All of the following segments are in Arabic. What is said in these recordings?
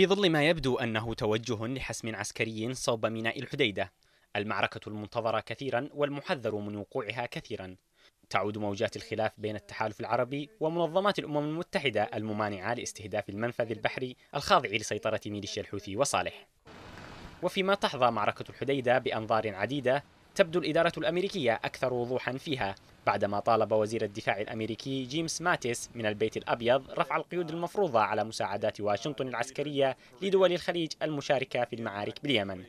في ظل ما يبدو أنه توجه لحسم عسكري صوب ميناء الحديدة المعركة المنتظرة كثيرا والمحذر من وقوعها كثيرا تعود موجات الخلاف بين التحالف العربي ومنظمات الأمم المتحدة الممانعة لاستهداف المنفذ البحري الخاضع لسيطرة ميليشيا الحوثي وصالح وفيما تحظى معركة الحديدة بأنظار عديدة تبدو الإدارة الأمريكية أكثر وضوحا فيها بعدما طالب وزير الدفاع الأمريكي جيمس ماتيس من البيت الأبيض رفع القيود المفروضة على مساعدات واشنطن العسكرية لدول الخليج المشاركة في المعارك باليمن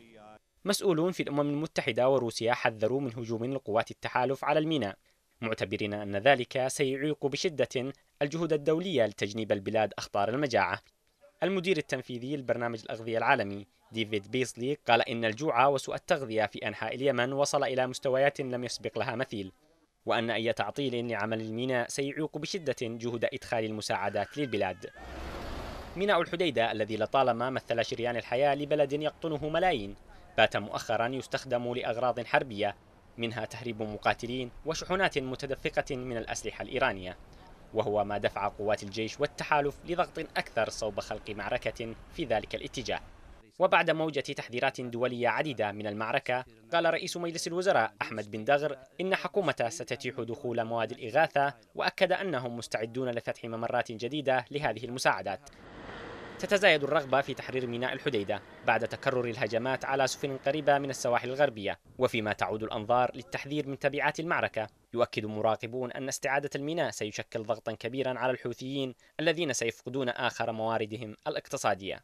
مسؤولون في الأمم المتحدة وروسيا حذروا من هجوم لقوات التحالف على الميناء معتبرين أن ذلك سيعيق بشدة الجهود الدولية لتجنيب البلاد أخطار المجاعة المدير التنفيذي لبرنامج الأغذية العالمي ديفيد بيزلي قال إن الجوع وسوء التغذية في أنحاء اليمن وصل إلى مستويات لم يسبق لها مثيل وأن أي تعطيل لعمل الميناء سيعوق بشدة جهد إدخال المساعدات للبلاد ميناء الحديدة الذي لطالما مثل شريان الحياة لبلد يقطنه ملايين بات مؤخرا يستخدم لأغراض حربية منها تهريب مقاتلين وشحنات متدفقة من الأسلحة الإيرانية وهو ما دفع قوات الجيش والتحالف لضغط أكثر صوب خلق معركة في ذلك الاتجاه وبعد موجة تحذيرات دولية عديدة من المعركة قال رئيس مجلس الوزراء أحمد بن دغر إن حكومته ستتيح دخول مواد الإغاثة وأكد أنهم مستعدون لفتح ممرات جديدة لهذه المساعدات تتزايد الرغبة في تحرير ميناء الحديدة بعد تكرر الهجمات على سفن قريبة من السواحل الغربية وفيما تعود الأنظار للتحذير من تبعات المعركة يؤكد مراقبون أن استعادة الميناء سيشكل ضغطا كبيرا على الحوثيين الذين سيفقدون آخر مواردهم الاقتصادية